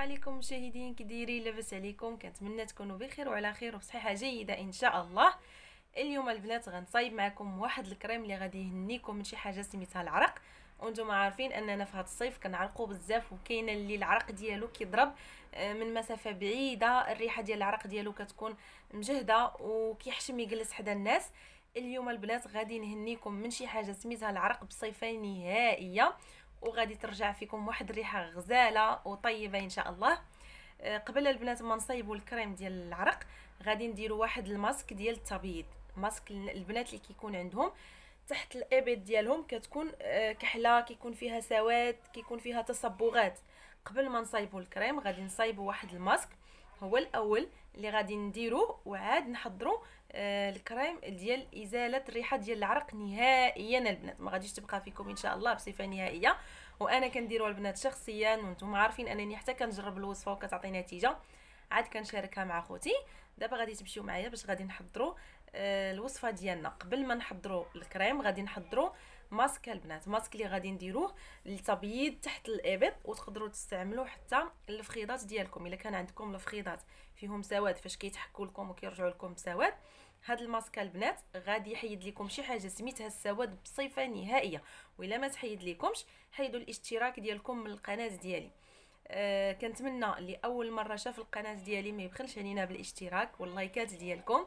عليكم مشاهدين كديري دايرين لاباس عليكم كنتمنى تكونوا بخير وعلى خير وبصحه جيده ان شاء الله اليوم البنات غنصايب معكم واحد الكريم اللي غادي يهنيكم من شي حاجه سميتها العرق وانتم عارفين اننا في هذا الصيف كنعرقوا بزاف وكاين اللي العرق ديالو كيضرب آه، من مسافه بعيده الريحه ديال العرق ديالو كتكون مجهده وكيحشم يجلس حدا الناس اليوم البنات غادي نهنيكم من شي حاجه سميتها العرق بصفه نهائيه وغادي ترجع فيكم واحد الريحه غزاله وطيبه ان شاء الله آه، قبل البنات ما نصايبوا الكريم ديال العرق غادي نديروا واحد الماسك ديال التبييض ماسك البنات اللي كيكون عندهم تحت الابيض ديالهم كتكون آه، كحله كيكون فيها سواد كيكون فيها تصبغات قبل ما نصايبوا الكريم غادي نصايبوا واحد الماسك هو الاول اللي غادي نديروه وعاد نحضروا آه، الكريم ديال ازاله الريحه ديال العرق نهائيا البنات ما غاديش تبقى فيكم ان شاء الله بصفه نهائيه وانا كنديرو البنات شخصيا وانتم عارفين انني حتى كنجرب الوصفه وكتعطي نتيجه عاد كنشاركها مع خوتي دابا غادي تمشيو معايا باش غادي نحضروا آه، الوصفه ديالنا قبل ما نحضروا الكريم غادي نحضروا ماسك البنات ماسك اللي غادي نديروه لتبييض تحت الابط وتقدروا تستعملوه حتى الفخيضات ديالكم الا كان عندكم الفخيضات فيهم سواد فاش كيتحكوا لكم وكيرجعوا لكم بسواد هاد الماسك البنات غادي يحيد لكم شي حاجه سميتها السواد بصفه نهائيه والا ما تحيد لكمش حيدوا الاشتراك ديالكم من القناه ديالي أه كنتمنى اللي اول مره شاف القناه ديالي ما يبخلش علينا بالاشتراك واللايكات ديالكم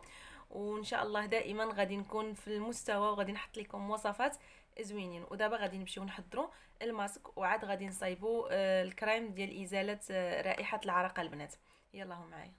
وان شاء الله دائما غادي نكون في المستوى وغادي نحط لكم وصفات زوينين ودابا غادي نمشيو نحضروا الماسك وعاد غادي نصايبوا آه، الكريم ديال ازاله آه، رائحه العرق البنات يلا معايا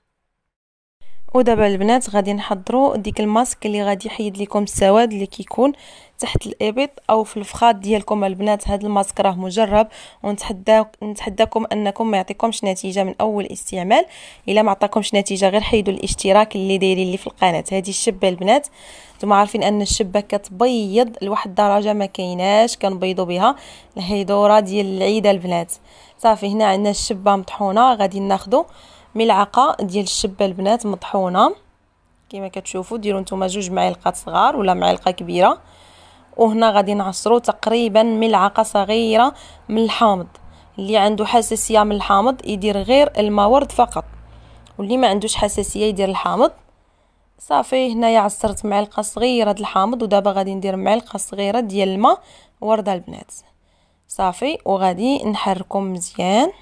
ودابا البنات غادي نحضروا ديك الماسك اللي غادي يحيد لكم السواد اللي كيكون تحت الابط او في الفخاد ديالكم البنات هاد الماسك راه مجرب ونتحداكم نتحداكم انكم ما يعطيكمش نتيجه من اول استعمال الا ما عطاكمش نتيجه غير حيدوا الاشتراك اللي دايرين لي في القناه هذه الشبه البنات نتوما عارفين ان الشبه كتبيض لواحد الدرجه ما كايناش كنبيضوا بها الهيدوره ديال العيده البنات صافي هنا عندنا الشبه مطحونه غادي ناخذوا ملعقه ديال الشبه البنات مطحونه كما كتشوفوا ديروا نتوما جوج معالق صغار ولا معلقه كبيره وهنا غادي نعصروا تقريبا ملعقه صغيره من الحامض اللي عنده حساسيه من الحامض يدير غير الماورد ورد فقط واللي ما عندوش حساسيه يدير الحامض صافي هنايا عصرت معلقه صغيره د الحامض ودابا غادي ندير معلقه صغيره ديال الماء ورده البنات صافي وغادي نحركهم مزيان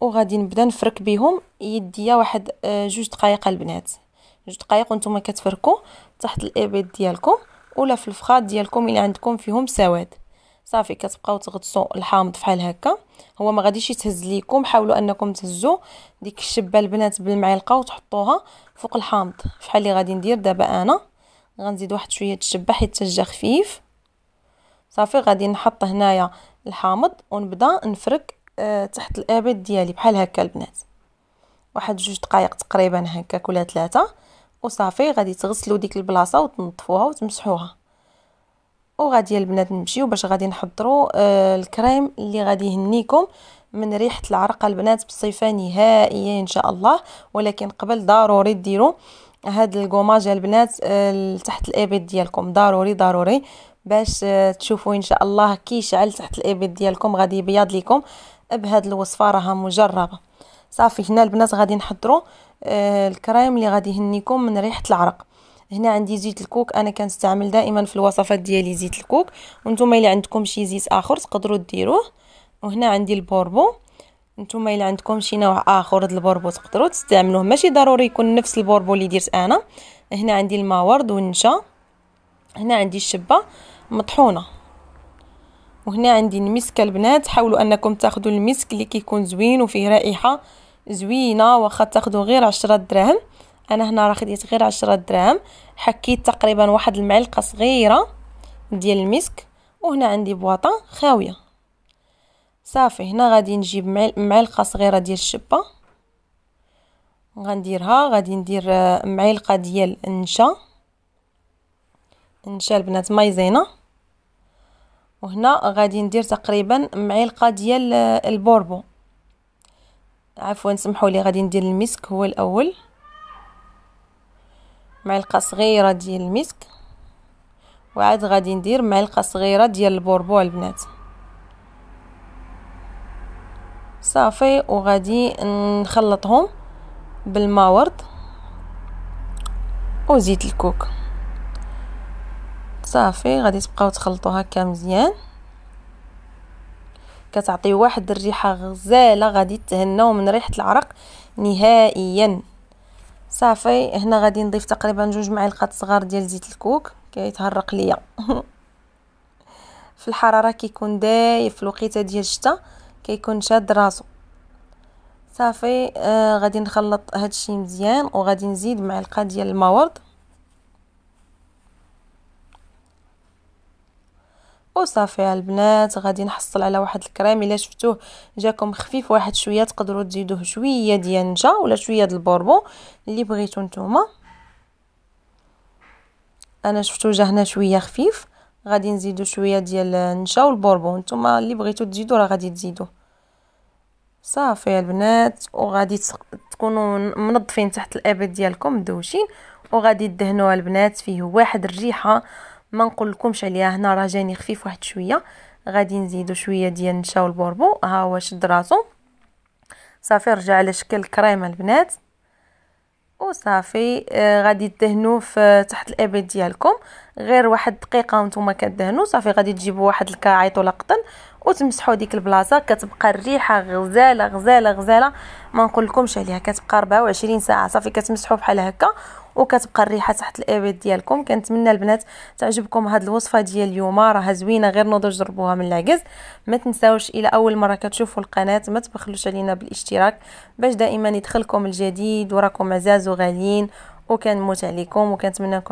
وغادي نبدا نفرك بهم يديا واحد آه، جوج دقائق البنات جوج دقائق وانتم كتفركوا تحت الابيض ديالكم ولا في الفخاد ديالكم اللي عندكم فيهم سواد صافي كتبقاو تغطسوا الحامض فحال هكا هو ما غاديش يتهز ليكم حاولوا انكم تهزوا ديك الشبه البنات بالمعلقه وتحطوها فوق الحامض فحال اللي غادي ندير دابا انا غنزيد واحد شويه الشبه حيت جا خفيف صافي غادي نحط هنايا الحامض ونبدا نفرك آه، تحت الابد ديالي بحال هكا البنات واحد جوج دقائق تقريبا هكا كل ثلاثه وصافي غادي تغسلوا ديك البلاصه وتنظفوها وتمسحوها وغادي البنات نمشيو باش غادي نحضروا آه الكريم اللي غادي يهنيكم من ريحه العرق البنات بصفه نهائيه ان شاء الله ولكن قبل ضروري ديروا هاد الكوماج البنات آه تحت الابيض ديالكم ضروري ضروري باش آه، تشوفوا ان شاء الله كي يشعل تحت الابيض ديالكم غادي يبيض لكم بهاد الوصفه راها مجربه صافي هنا البنات غادي نحضروا آه، الكريم اللي غادي يهنيكم من ريحه العرق هنا عندي زيت الكوك انا كنستعمل دائما في الوصفات ديالي زيت الكوك وانتم الا عندكم شي زيت اخر تقدروا ديروه وهنا عندي البوربو نتوما الا عندكم شي نوع اخر ديال البوربو تقدروا تستعملوه ماشي ضروري يكون نفس البوربو اللي درت انا هنا عندي الماورد والنشا هنا عندي الشبه مطحونه وهنا عندي المسك البنات حاولوا انكم تاخذوا المسك اللي كيكون زوين وفيه رائحه زوينه واخا تاخذوا غير عشرة دراهم انا هنا راه خديت غير عشرة دراهم حكيت تقريبا واحد المعلقه صغيره ديال المسك وهنا عندي بواطه خاويه صافي هنا غادي نجيب معلقه صغيره ديال الشبه غنديرها غادي ندير آه، معلقه ديال النشا النشا البنات مايزينه وهنا غادي ندير تقريبا معلقه ديال البوربو عفوا سمحوا لي غادي ندير المسك هو الاول معلقه صغيره ديال المسك وعاد غادي ندير معلقه صغيره ديال البوربو البنات صافي وغادي نخلطهم بالماورد وزيت الكوك صافي غادي تبقاو تخلطوا هكا مزيان كتعطي واحد الريحه غزاله غادي تهناو من ريحه العرق نهائيا صافي هنا غادي نضيف تقريبا جوج معالق صغار ديال زيت الكوك كيتهرق ليا في الحراره كيكون دايف في الوقيته ديال الشتاء كيكون شاد راسو صافي آه غادي نخلط هادشي مزيان وغادي نزيد معلقه ديال الماورد وصافي البنات غادي نحصل على واحد الكريم الا شفتوه جاكم خفيف واحد شويه تقدروا تزيدوه شويه ديال النجا ولا شويه ديال البوربون اللي بغيتو نتوما انا شفتو جا هنا شويه خفيف غادي نزيدو شويه ديال النشا والبوربون نتوما اللي بغيتو تزيدو راه غادي تزيدو صافي البنات وغادي تكونوا منظفين تحت الابد ديالكم مدوشين وغادي تدهنوها البنات فيه واحد الريحه ما نقولكمش عليها هنا راه جاني خفيف واحد شويه غادي نزيدو شويه ديال النشا والبوربو ها هو شد راسو صافي رجع على شكل كريمه البنات وصافي آه غادي تدهنوه في تحت الابيض ديالكم غير واحد دقيقه وانتم كدهنوا صافي غادي تجيبوا واحد الكاعيط ولا قطن وتمسحوا ديك البلاصه كتبقى الريحه غزاله غزاله غزاله ما نقول لكمش عليها كتبقى 24 ساعه صافي كتمسحوا بحال هكا وكتبقى الريحه تحت الابيض ديالكم كنتمنى البنات تعجبكم هاد الوصفه ديال اليوم راه زوينه غير نوضوا جربوها من العكاز ما تنساوش الى اول مره كتشوفوا القناه ما تبخلوش علينا بالاشتراك باش دائما يدخلكم الجديد وراكم عزاز وغاليين وكنموت عليكم وكنتمنى